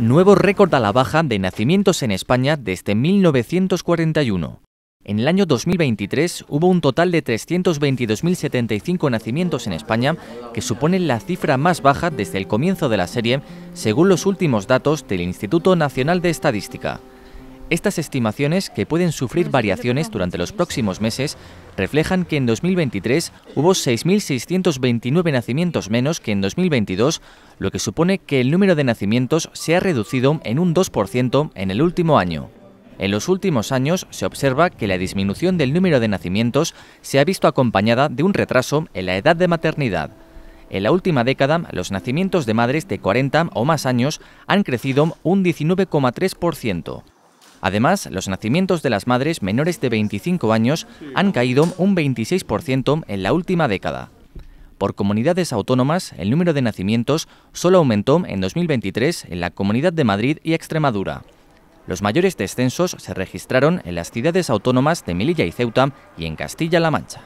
Nuevo récord a la baja de nacimientos en España desde 1941. En el año 2023 hubo un total de 322.075 nacimientos en España, que suponen la cifra más baja desde el comienzo de la serie, según los últimos datos del Instituto Nacional de Estadística. Estas estimaciones, que pueden sufrir variaciones durante los próximos meses, reflejan que en 2023 hubo 6.629 nacimientos menos que en 2022, lo que supone que el número de nacimientos se ha reducido en un 2% en el último año. En los últimos años se observa que la disminución del número de nacimientos se ha visto acompañada de un retraso en la edad de maternidad. En la última década, los nacimientos de madres de 40 o más años han crecido un 19,3%. Además, los nacimientos de las madres menores de 25 años han caído un 26% en la última década. Por comunidades autónomas, el número de nacimientos solo aumentó en 2023 en la Comunidad de Madrid y Extremadura. Los mayores descensos se registraron en las ciudades autónomas de Melilla y Ceuta y en Castilla-La Mancha.